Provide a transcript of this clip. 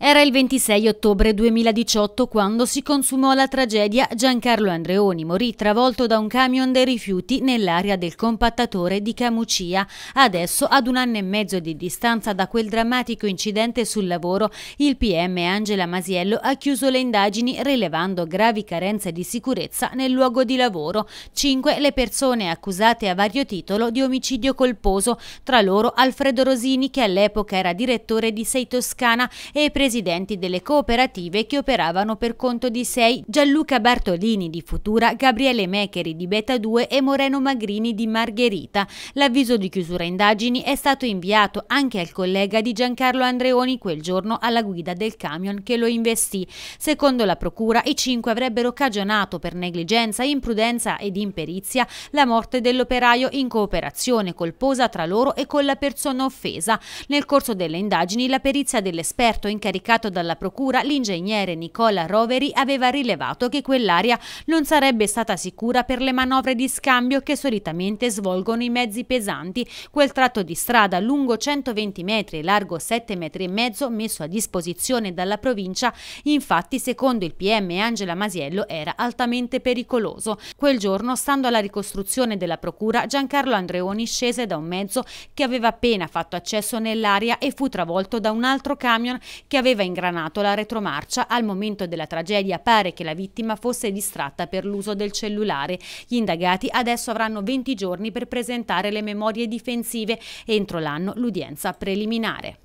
Era il 26 ottobre 2018 quando si consumò la tragedia Giancarlo Andreoni morì travolto da un camion dei rifiuti nell'area del compattatore di Camucia. Adesso, ad un anno e mezzo di distanza da quel drammatico incidente sul lavoro, il PM Angela Masiello ha chiuso le indagini rilevando gravi carenze di sicurezza nel luogo di lavoro. Cinque le persone accusate a vario titolo di omicidio colposo, tra loro Alfredo Rosini che all'epoca era direttore di Sei Toscana e presidente presidenti delle cooperative che operavano per conto di sei Gianluca Bartolini di Futura, Gabriele Mecheri di Beta 2 e Moreno Magrini di Margherita. L'avviso di chiusura indagini è stato inviato anche al collega di Giancarlo Andreoni quel giorno alla guida del camion che lo investì. Secondo la procura i cinque avrebbero cagionato per negligenza, imprudenza ed imperizia la morte dell'operaio in cooperazione colposa tra loro e con la persona offesa. Nel corso delle indagini la perizia dell'esperto incaricato incaricato dalla procura, l'ingegnere Nicola Roveri aveva rilevato che quell'area non sarebbe stata sicura per le manovre di scambio che solitamente svolgono i mezzi pesanti. Quel tratto di strada lungo 120 metri e largo 7 metri e mezzo messo a disposizione dalla provincia, infatti secondo il PM Angela Masiello era altamente pericoloso. Quel giorno, stando alla ricostruzione della procura, Giancarlo Andreoni scese da un mezzo che aveva appena fatto accesso nell'area e fu travolto da un altro camion che aveva aveva ingranato la retromarcia. Al momento della tragedia pare che la vittima fosse distratta per l'uso del cellulare. Gli indagati adesso avranno 20 giorni per presentare le memorie difensive. Entro l'anno l'udienza preliminare.